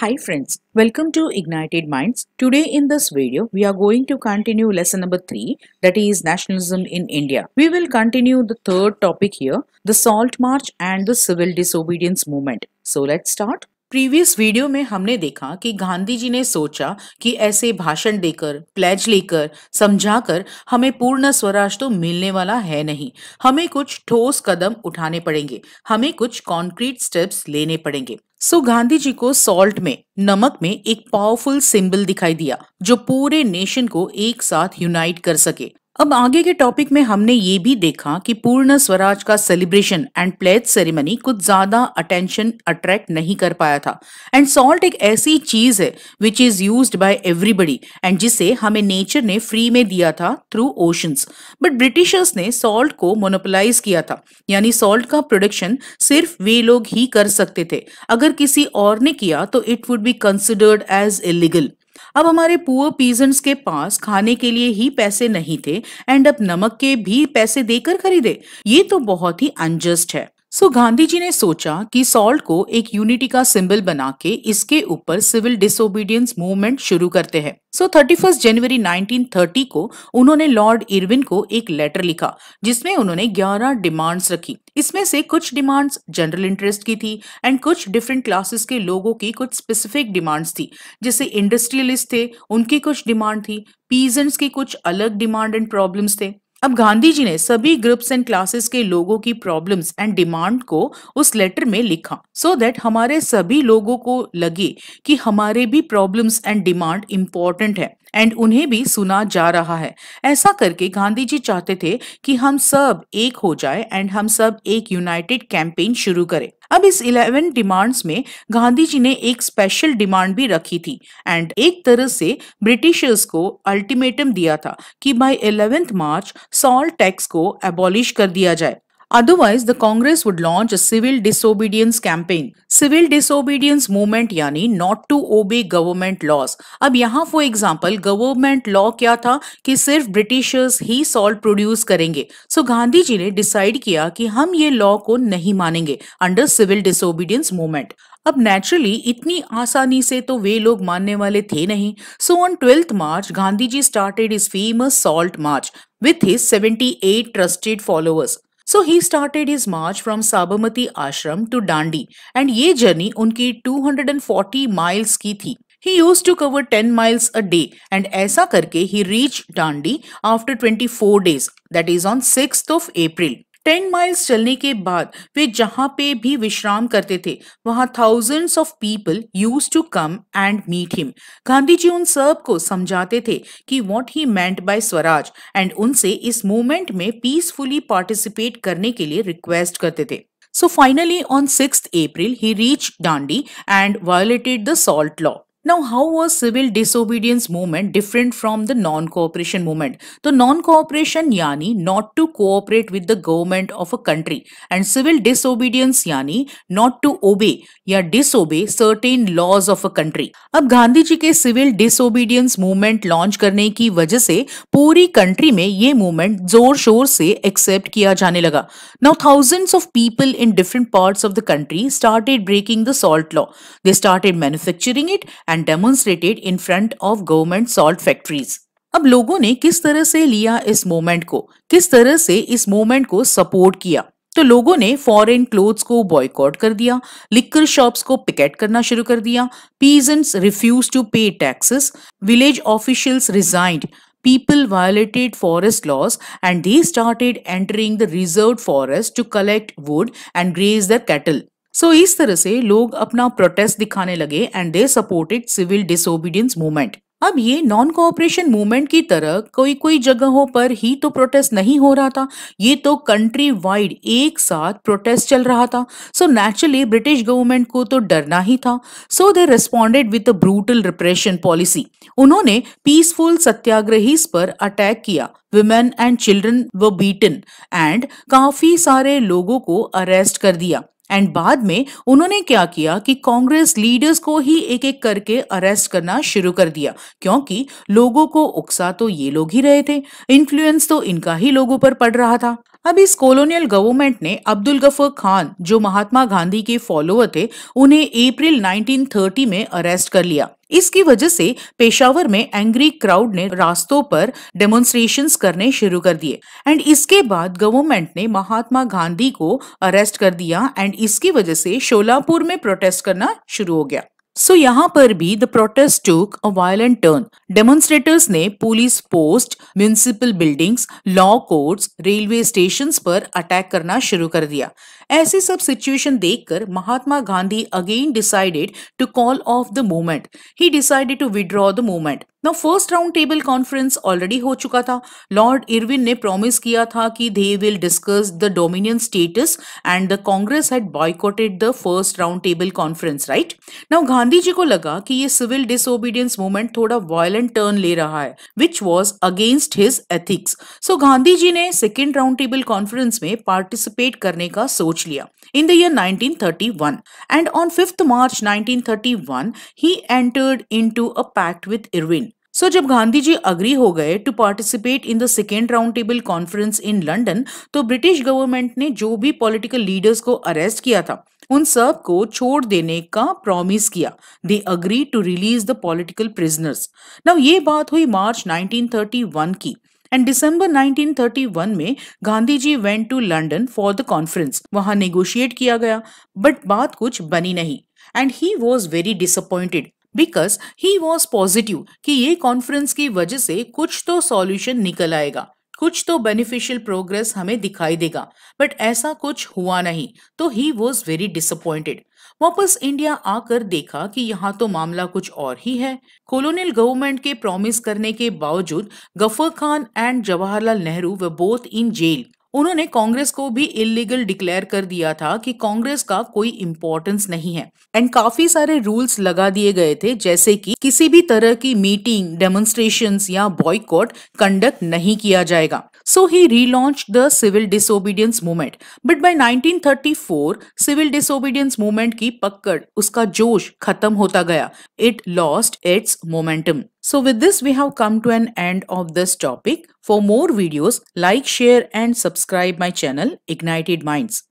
Hi friends, welcome to Ignited Minds. Today in this video, we are going to continue lesson number 3 that is nationalism in India. We will continue the third topic here, the salt march and the civil disobedience movement. So let's start. Previous video में हमने देखा कि गांधी जी ने सोचा कि ऐसे भाषण देकर प्लेज लेकर समझाकर हमें पूर्ण स्वराज तो मिलने वाला है नहीं हमें कुछ ठोस कदम उठाने पड़ेंगे हमें कुछ कॉन्क्रीट स्टेप्स लेने पड़ेंगे सो so, गांधी जी को सॉल्ट में नमक में एक पावरफुल सिंबल दिखाई दिया जो पूरे नेशन को एक साथ यूनाइट कर सके अब आगे के टॉपिक में हमने ये भी देखा कि पूर्ण स्वराज का सेलिब्रेशन एंड प्लेज सेरेमनी कुछ ज्यादा अटेंशन अट्रैक्ट नहीं कर पाया था एंड सॉल्ट एक ऐसी चीज है which is used by everybody and जिसे हमें नेचर ने फ्री में दिया था थ्रू ओशंस बट ब्रिटिशर्स ने सॉल्ट को मोनोपलाइज किया था यानी सॉल्ट का प्रोडक्शन सिर्फ वे लोग ही कर सकते थे अगर किसी और ने किया तो it would be considered as illegal अब हमारे पुअर पीजेंट्स के पास खाने के लिए ही पैसे नहीं थे एंड अब नमक के भी पैसे देकर खरीदे ये तो बहुत ही अनजस्ट है सो so, गांधी जी ने सोचा कि सॉल्ट को एक यूनिटी का सिंबल बना के इसके ऊपर सिविल डिसोबीडियंस मूवमेंट शुरू करते हैं सो थर्टी फर्स्ट जनवरी 1930 को उन्होंने लॉर्ड इरविन को एक लेटर लिखा जिसमें उन्होंने 11 डिमांड्स रखी इसमें से कुछ डिमांड्स जनरल इंटरेस्ट की थी एंड कुछ डिफरेंट क्लासेस के लोगों की कुछ स्पेसिफिक डिमांड्स थी जैसे इंडस्ट्रियलिस्ट थे उनकी कुछ डिमांड थी पीजेंट्स की कुछ अलग डिमांड एंड प्रॉब्लम्स थे अब गांधी जी ने सभी ग्रुप्स एंड क्लासेस के लोगों की प्रॉब्लम्स एंड डिमांड को उस लेटर में लिखा सो so दैट हमारे सभी लोगों को लगे कि हमारे भी प्रॉब्लम्स एंड डिमांड इम्पॉर्टेंट है एंड उन्हें भी सुना जा रहा है ऐसा करके गांधी जी चाहते थे कि हम सब एक हो जाए एंड हम सब एक यूनाइटेड कैंपेन शुरू करें अब इस इलेवन डिमांड्स में गांधी जी ने एक स्पेशल डिमांड भी रखी थी एंड एक तरह से ब्रिटिशर्स को अल्टीमेटम दिया था कि by eleventh March salt tax को एबॉलिश कर दिया जाए otherwise the Congress would launch civil disobedience campaign civil disobedience movement यानी not to obey government laws अब यहाँ फॉर एग्जाम्पल गवर्नमेंट लॉ क्या था कि सिर्फ ब्रिटिशर्स ही सॉल्ट प्रोड्यूस करेंगे सो गांधी जी ने डिसाइड किया कि हम ये लॉ को नहीं मानेंगे अंडर सिविल डिसोबीडियंस मूवमेंट अब नेचुरली इतनी आसानी से तो वे लोग मानने वाले थे नहीं so on twelfth March Gandhi ji started his famous salt march with his eight trusted followers so he started his march from Sabarmati Ashram to Dandi and ये जर्नी उनकी 240 माइल्स की थी he used to cover 10 miles a day and ऐसा करके he reach Dandi after 24 days that is on six of April ten miles चलने के बाद वे जहां पे भी विश्राम करते थे वहां thousands of people used to come and meet him Gandhi ji उन सब को समझाते थे कि what he meant by swaraj and उनसे इस मूवमेंट में पीसफुली पार्टिसिपेट करने के लिए रिक्वेस्ट करते थे so finally on six April he reach Dandi and violated the salt law Now, how was civil disobedience movement different from the non-cooperation movement? तो non cooperation यानी not to cooperate with the government of a country and civil disobedience यानी not to obey या disobey certain laws of a country अब गांधी जी के civil disobedience movement launch करने की वजह से पूरी कंट्री में ये मूवमेंट जोर शोर से एक्सेप्ट किया जाने लगा now thousands of people in different parts of the country started breaking the salt law they started manufacturing it and demonstrated in front of government salt factories अब लोगों ने किस तरह से लिया इस मूवमेंट को किस तरह से इस मूवमेंट को सपोर्ट किया तो लोगों ने फॉरेन क्लोथ्स को बॉयकॉट कर दिया लिकर शॉप्स को पिकेट करना शुरू कर दिया peasants refuse to pay taxes village officials resigned people violated forest laws and they started entering the reserve forest to collect wood and graze the cattle so so, इस तरह से लोग अपना प्रोटेस्ट दिखाने लगे and they supported civil disobedience movement अब ये non cooperation movement की तरह कोई कोई जगहों पर ही तो प्रोटेस्ट नहीं हो रहा था ये तो कंट्री वाइड एक साथ प्रोटेस्ट चल रहा था सो नेचुरली ब्रिटिश गवर्नमेंट को तो डरना ही था so they responded with brutal repression policy उन्होंने पीसफुल सत्याग्रहीस पर अटैक किया women and children were beaten and काफी सारे लोगों को अरेस्ट कर दिया एंड बाद में उन्होंने क्या किया कि कांग्रेस लीडर्स को ही एक एक करके अरेस्ट करना शुरू कर दिया क्योंकि लोगों को उकसा तो ये लोग ही रहे थे इन्फ्लुएंस तो इनका ही लोगों पर पड़ रहा था अब इस कॉलोनियल गवर्नमेंट ने अब्दुल गफर खान जो महात्मा गांधी के फॉलोअर थे उन्हें अप्रैल 1930 में अरेस्ट कर लिया इसकी वजह से पेशावर में एंग्री क्राउड ने रास्तों पर डेमोन्स्ट्रेशन करने शुरू कर दिए एंड इसके बाद गवर्नमेंट ने महात्मा गांधी को अरेस्ट कर दिया एंड इसकी वजह से शोलापुर में प्रोटेस्ट करना शुरू हो गया सो so, यहाँ पर भी the protest took a violent turn demonstrators ने police post municipal buildings law courts railway station पर अटैक करना शुरू कर दिया ऐसी सब सिचुएशन देखकर Mahatma Gandhi again decided to call off the movement he decided to withdraw the movement now first round table conference already हो चुका था लॉर्ड इरविन ने प्रॉमिस किया था कि they will discuss the dominion status and the Congress had boycotted the first round table conference right now Gandhi ji को लगा कि ये सिविल डिसोबीडियंस मूवमेंट थोड़ा वायलेंट टर्न ले रहा है which was against his ethics so Gandhi ji ने सेकेंड राउंड टेबल कॉन्फ्रेंस में पार्टिसिपेट करने का सोच लिया in the year 1931 and on fifth March 1931 he entered into a pact with Irwin so जब गांधी जी अग्री हो गए to participate in the second round table conference in London तो British government ने जो भी पॉलिटिकल लीडर्स को अरेस्ट किया था उन सब को छोड़ देने का प्रॉमिस किया they agree to release the political prisoners now ये बात हुई मार्च 1931 की एंड दिसंबर 1931 में Gandhi ji went to London for the conference वहां नेगोशिएट किया गया बट बात कुछ बनी नहीं and he was very disappointed because he was positive कि ये कॉन्फ्रेंस की वजह से कुछ तो सॉल्यूशन निकल आएगा कुछ तो बेनिफिशियल प्रोग्रेस हमें दिखाई देगा बट ऐसा कुछ हुआ नहीं तो ही वॉज वेरी डिसअपॉइंटेड वापस इंडिया आकर देखा कि यहाँ तो मामला कुछ और ही है कॉलोनियल गवर्नमेंट के प्रॉमिस करने के बावजूद गफर खान एंड जवाहरलाल नेहरू वे बोथ इन जेल उन्होंने कांग्रेस को भी इलीगल डिक्लेयर कर दिया था कि कांग्रेस का कोई इम्पोर्टेंस नहीं है एंड काफी सारे रूल्स लगा दिए गए थे जैसे कि किसी भी तरह की मीटिंग डेमोन्स्ट्रेशन या बॉयकॉट कंडक्ट नहीं किया जाएगा So he relaunched the civil disobedience movement. But by 1934, civil disobedience movement ki पकड़, uska josh khatam hota gaya. It lost its momentum. So with this, we have come to an end of this topic. For more videos, like, share and subscribe my channel Ignited Minds.